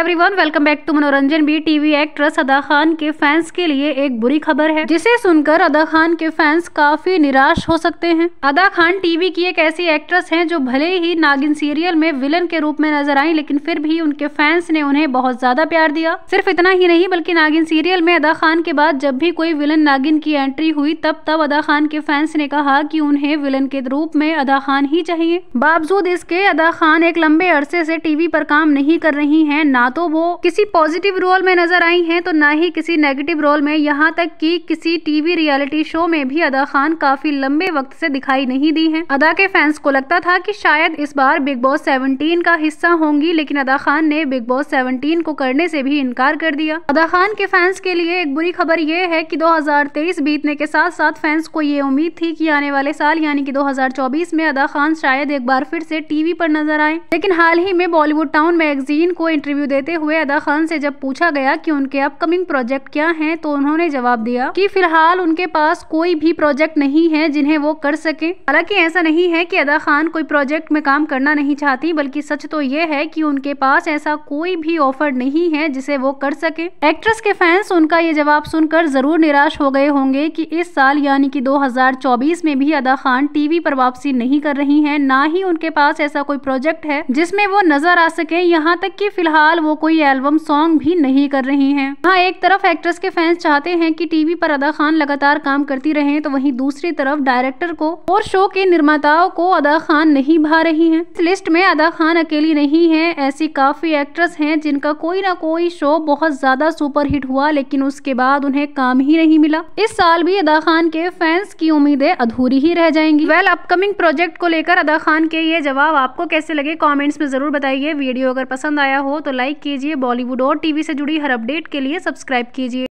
everyone welcome back to Manoranjan B TV actress Ada Khan के fans के लिए एक बुरी खबर है जिसे सुनकर अदा खान के फैंस काफी निराश हो सकते हैं अदा खान टीवी की एक ऐसी एक्ट्रेस हैं जो भले ही नागिन सीरियल में विलन के रूप में नजर आई लेकिन फिर भी उनके फैंस ने उन्हें बहुत ज्यादा प्यार दिया सिर्फ इतना ही नहीं बल्कि नागिन सीरियल में अदा खान के बाद जब भी कोई विलन नागिन की एंट्री हुई तब तब अदा खान के फैंस ने कहा की उन्हें विलन के रूप में अदा खान ही चाहिए बावजूद इसके अदा खान एक लंबे अरसे ऐसी टीवी पर काम नहीं कर रही है ना तो वो किसी पॉजिटिव रोल में नजर आई हैं तो ना ही किसी नेगेटिव रोल में यहाँ तक कि किसी टीवी रियलिटी शो में भी अदा खान काफी लंबे वक्त से दिखाई नहीं दी हैं अदा के फैंस को लगता था कि शायद इस बार बिग बॉस 17 का हिस्सा होंगी लेकिन अदा खान ने बिग बॉस 17 को करने से भी इनकार कर दिया अदा खान के फैंस के लिए एक बुरी खबर ये है की दो बीतने के साथ साथ फैंस को ये उम्मीद थी की आने वाले साल यानी की दो में अदा खान शायद एक बार फिर से टीवी पर नजर आए लेकिन हाल ही में बॉलीवुड टाउन मैगजीन को इंटरव्यू दे देते हुए अदा खान से जब पूछा गया कि उनके अपकमिंग प्रोजेक्ट क्या हैं तो उन्होंने जवाब दिया कि फिलहाल उनके पास कोई भी प्रोजेक्ट नहीं है जिन्हें वो कर सके हालांकि ऐसा नहीं है कि अदा खान कोई प्रोजेक्ट में काम करना नहीं चाहती बल्कि सच तो ये है कि उनके पास ऐसा कोई भी ऑफर नहीं है जिसे वो कर सके एक्ट्रेस के फैंस उनका ये जवाब सुनकर जरूर निराश हो गए होंगे की इस साल यानी की दो में भी अदा खान टीवी पर वापसी नहीं कर रही है ना ही उनके पास ऐसा कोई प्रोजेक्ट है जिसमे वो नजर आ सके यहाँ तक की फिलहाल वो वो कोई एल्बम सॉन्ग भी नहीं कर रही हैं हाँ एक तरफ एक्ट्रेस के फैंस चाहते हैं कि टीवी पर अदा खान लगातार काम करती रहे तो वहीं दूसरी तरफ डायरेक्टर को और शो के निर्माताओं को अदा खान नहीं भा रही है इस लिस्ट में अदा खान अकेली नहीं है ऐसी काफी एक्ट्रेस है जिनका कोई ना कोई शो बहुत ज्यादा हिट हुआ लेकिन उसके बाद उन्हें काम ही नहीं मिला इस साल भी अदा खान के फैंस की उम्मीदें अधूरी ही रह जाएंगी वेल अपकमिंग प्रोजेक्ट को लेकर अदा खान के ये जवाब आपको कैसे लगे कॉमेंट्स में जरूर बताइए वीडियो अगर पसंद आया हो तो लाइक कीजिए बॉलीवुड और टीवी से जुड़ी हर अपडेट के लिए सब्सक्राइब कीजिए